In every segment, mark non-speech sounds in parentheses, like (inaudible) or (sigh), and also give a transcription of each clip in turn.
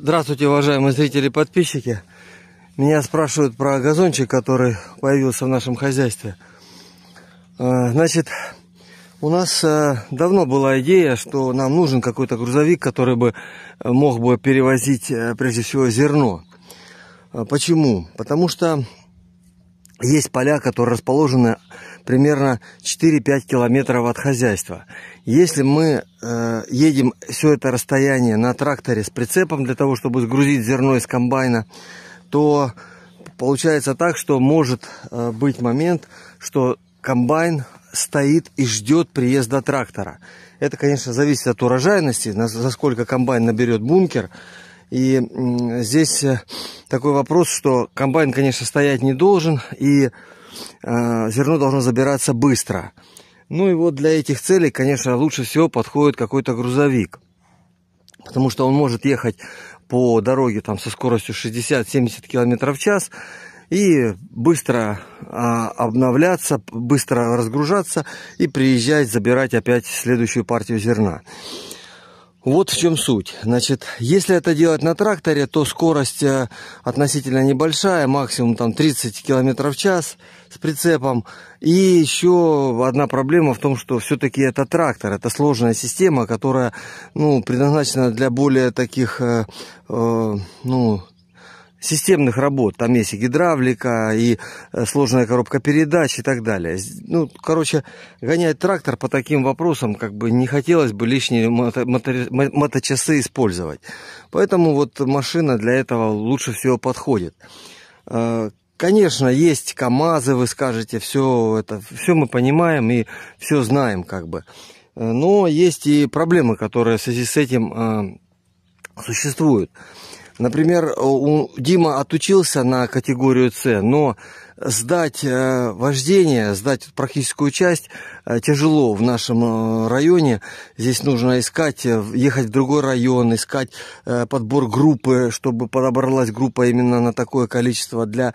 Здравствуйте, уважаемые зрители и подписчики. Меня спрашивают про газончик, который появился в нашем хозяйстве. А, значит, у нас а, давно была идея, что нам нужен какой-то грузовик, который бы а, мог бы перевозить, прежде всего, зерно. Почему? Потому что есть поля, которые расположены примерно 4-5 километров от хозяйства. Если мы э, едем все это расстояние на тракторе с прицепом для того, чтобы сгрузить зерно из комбайна, то получается так, что может э, быть момент, что комбайн стоит и ждет приезда трактора. Это, конечно, зависит от урожайности, за сколько комбайн наберет бункер. И здесь э, такой вопрос, что комбайн, конечно, стоять не должен. И Э, зерно должно забираться быстро. Ну и вот для этих целей, конечно, лучше всего подходит какой-то грузовик. Потому что он может ехать по дороге там, со скоростью 60-70 км в час и быстро а, обновляться, быстро разгружаться и приезжать, забирать опять следующую партию зерна. Вот в чем суть. Значит, если это делать на тракторе, то скорость э, относительно небольшая, максимум там 30 км в час с прицепом. И еще одна проблема в том, что все-таки это трактор, это сложная система, которая ну, предназначена для более таких э, э ну, системных работ. Там есть и гидравлика, и э, сложная коробка передач и так далее. Ну, короче, гонять трактор по таким вопросам как бы не хотелось бы лишние мото, мото, моточасы использовать. Поэтому вот машина для этого лучше всего подходит. Э, конечно, есть КАМАЗы, вы скажете, все это, все мы понимаем и все знаем как бы. Э, но есть и проблемы, которые в связи с этим существуют. Например, у Дима отучился на категорию С, но сдать э, вождение, сдать практическую часть э, тяжело в нашем э, районе. Здесь нужно искать, ехать в другой район, искать подбор группы, чтобы подобралась группа именно на такое количество для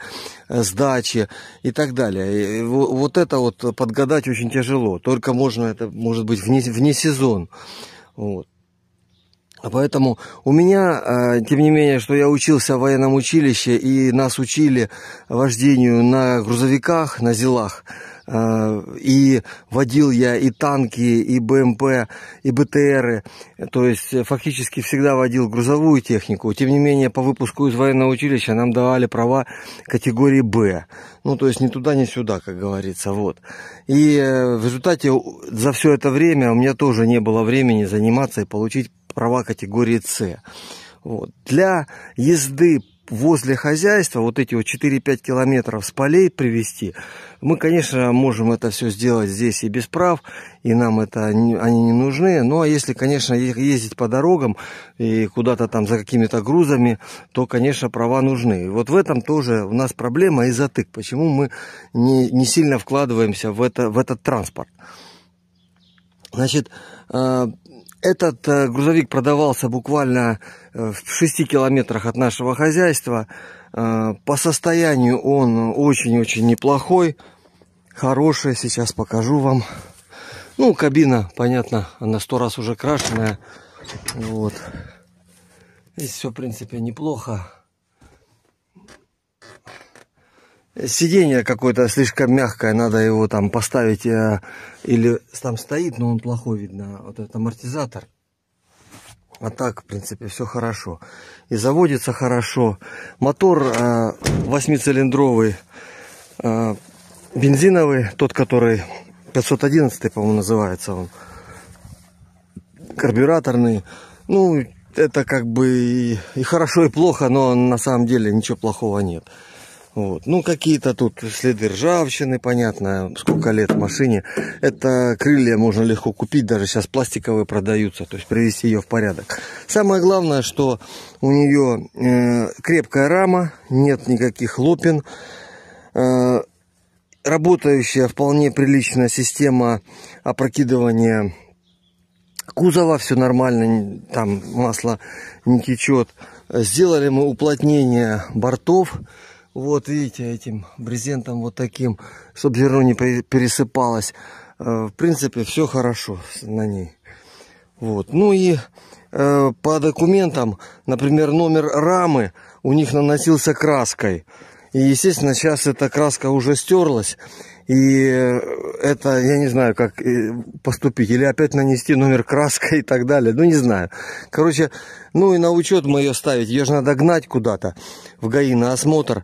сдачи и так далее. И вот это вот подгадать очень тяжело. Только можно это, может быть, вне, вне сезон. Вот. А поэтому у меня, э, тем не менее, что я учился в военном училище, и нас учили вождению на грузовиках, на зилах, э, и водил я и танки, и БМП, и БТРы, то есть фактически всегда водил грузовую технику. Тем не менее, по выпуску из военного училища нам давали права категории «Б». Ну, то есть ни туда, ни сюда, как говорится, вот. И э, в результате за все это время у меня тоже не было времени заниматься и получить права категории С. Вот. Для езды возле хозяйства, вот эти вот 4-5 километров с полей привезти, мы, конечно, можем это все сделать здесь и без прав, и нам это они не нужны. Ну, а если, конечно, ездить по дорогам и куда-то там за какими-то грузами, то, конечно, права нужны. И вот в этом тоже у нас проблема и затык. Почему мы не, не сильно вкладываемся в, это, в этот транспорт? Значит, а, этот э, грузовик продавался буквально э, в 6 километрах от нашего хозяйства. Э, по состоянию он очень-очень неплохой, хороший. Сейчас покажу вам. Ну, кабина, понятно, она сто раз уже крашенная. Вот. Здесь все, в принципе, неплохо. сиденье какое-то слишком мягкое, надо его там поставить э, или там стоит, но он плохо видно. Вот этот амортизатор. А так, в принципе, все хорошо. И заводится хорошо. Мотор э, восьмицилиндровый, э, бензиновый, тот, который 511, по-моему, называется он. Карбюраторный. Ну, это как бы и хорошо, и плохо, но на самом деле ничего плохого нет. Вот. Ну, какие-то тут следы ржавчины, понятно, сколько лет в машине. Это крылья можно легко купить, даже сейчас пластиковые продаются, то есть привести ее в порядок. Самое главное, что у нее э, крепкая рама, нет никаких лопин. Э, работающая вполне приличная система опрокидывания кузова, все нормально, там масло не течет. Сделали мы уплотнение бортов, вот видите, этим брезентом вот таким, чтобы зерно не пересыпалось. Э, в принципе, все хорошо на ней. Вот. Ну и э, по документам, например, номер рамы у них наносился краской. И, естественно, сейчас эта краска уже стерлась. И э, это, я не знаю, как э, поступить. Или опять нанести номер краской (laughs) и так далее. Ну, не знаю. Короче, ну и на учет мы ее ставить. Ее же надо гнать куда-то в ГАИ на осмотр.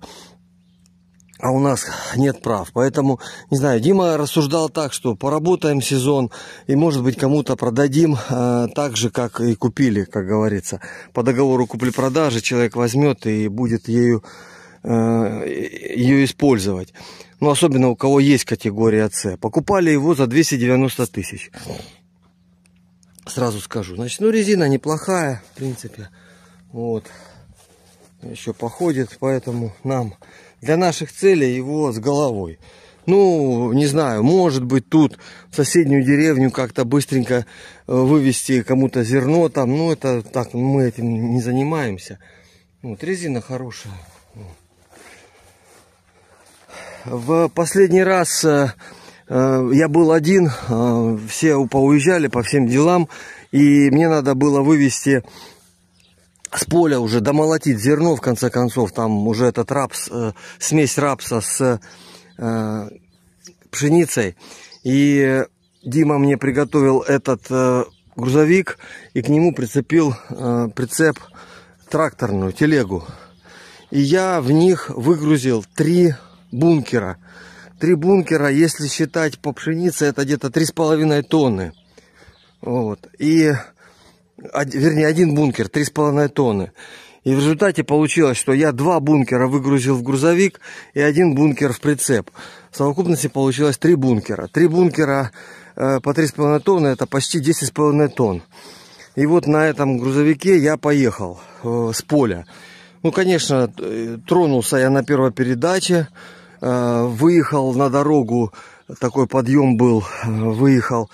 А у нас нет прав. Поэтому, не знаю, Дима рассуждал так, что поработаем сезон и, может быть, кому-то продадим э, так же, как и купили, как говорится. По договору купли-продажи человек возьмет и будет ею, э, ее использовать ну особенно у кого есть категория С, покупали его за 290 тысяч. Сразу скажу. Значит, ну резина неплохая, в принципе. Вот. Еще походит, поэтому нам, для наших целей его с головой. Ну, не знаю, может быть, тут в соседнюю деревню как-то быстренько э, вывести кому-то зерно там. Ну, это так, мы этим не занимаемся. Вот, резина хорошая. В последний раз э, э, я был один, э, все поуезжали по всем делам, и мне надо было вывести с поля уже, домолотить зерно, в конце концов, там уже этот рапс, смесь рапса с пшеницей. И Дима мне приготовил этот грузовик, и к нему прицепил прицеп тракторную телегу. И я в них выгрузил три бункера. Три бункера, если считать по пшенице, это где-то три с половиной тонны. Вот. И, вернее, один бункер, три с половиной тонны. И в результате получилось, что я два бункера выгрузил в грузовик и один бункер в прицеп. В совокупности получилось три бункера. Три бункера э, по три с половиной тонны, это почти десять с половиной тонн. И вот на этом грузовике я поехал э, с поля. Ну, конечно, э, тронулся я на первой передаче. Э, выехал на дорогу, такой подъем был, э, выехал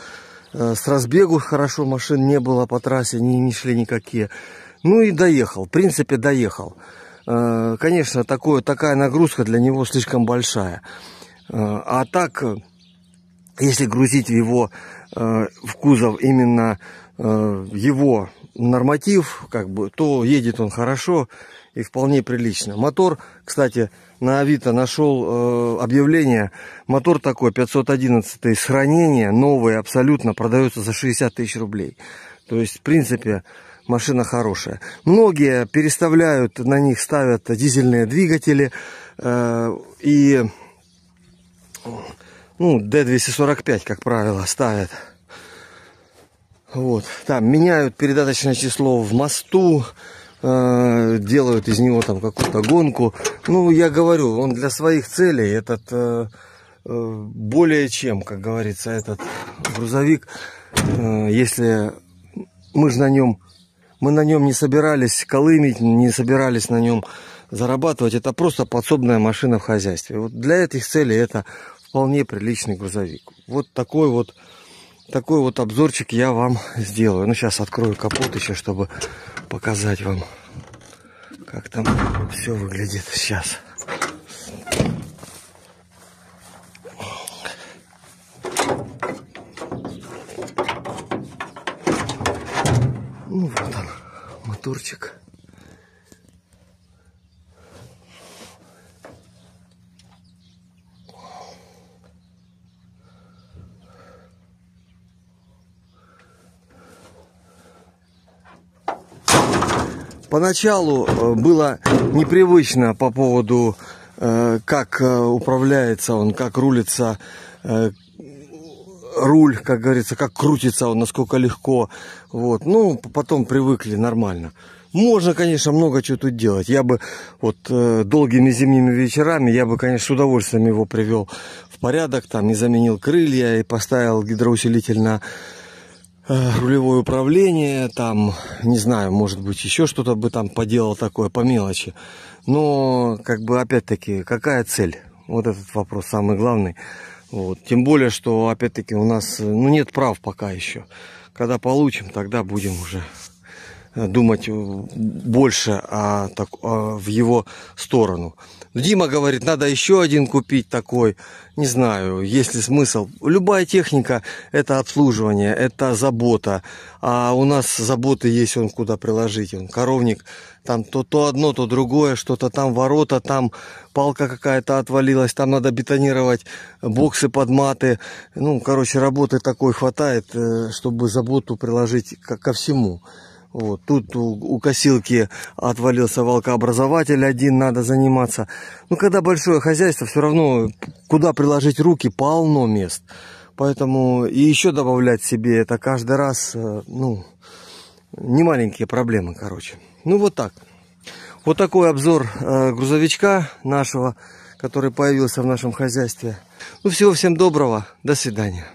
э, с разбегу, хорошо, машин не было по трассе, не, не шли никакие. Ну и доехал, в принципе, доехал. Конечно, такое, такая нагрузка для него слишком большая. А так, если грузить его в кузов именно его норматив, как бы, то едет он хорошо, и вполне прилично. Мотор, кстати, на Авито нашел э, объявление. Мотор такой, 511 с хранения, новый абсолютно, продается за 60 тысяч рублей. То есть, в принципе, машина хорошая. Многие переставляют, на них ставят дизельные двигатели э, и ну, D245, как правило, ставят. Вот, там меняют передаточное число в мосту, Э, делают из него там какую-то гонку. Ну, я говорю, он для своих целей, этот э, э, более чем, как говорится, этот грузовик, если мы же на нем, мы на нем не собирались колымить, не собирались на нем зарабатывать, это просто подсобная машина в хозяйстве. Вот для этих целей это вполне приличный грузовик. Вот такой вот такой вот обзорчик я вам сделаю. Ну, сейчас открою капот еще, чтобы показать вам, как там все выглядит сейчас. Ну вот он, моторчик. Поначалу э, было непривычно по поводу, э, как э, управляется он, как рулится руль, как говорится, как крутится он, насколько легко. Вот. Ну, потом привыкли нормально. Можно, конечно, много чего тут делать. Я бы вот долгими зимними вечерами, я бы, конечно, с удовольствием его привел в порядок, там и заменил крылья, и поставил гидроусилитель на рулевое управление, там, не знаю, может быть, еще что-то бы там поделал такое по мелочи. Но, как бы, опять-таки, какая цель? Вот этот вопрос самый главный. Вот. Тем более, что, опять-таки, у нас ну, нет прав пока еще. Когда получим, тогда будем уже думать больше о, так, о, в его сторону. Дима говорит, надо еще один купить такой. Не знаю, есть ли смысл. Любая техника – это обслуживание, это забота. А у нас заботы есть, он куда приложить. Он коровник, там то, то одно, то другое, что-то там ворота, там палка какая-то отвалилась, там надо бетонировать боксы под маты. Ну, короче, работы такой хватает, э, чтобы заботу приложить ко, ко всему. Вот, тут у, у косилки отвалился волкообразователь один, надо заниматься. Ну, когда большое хозяйство, все равно куда приложить руки, полно мест. Поэтому и еще добавлять себе это каждый раз, э, ну, не маленькие проблемы, короче. Ну, вот так. Вот такой обзор э, грузовичка нашего, который появился в нашем хозяйстве. Ну, всего всем доброго, до свидания.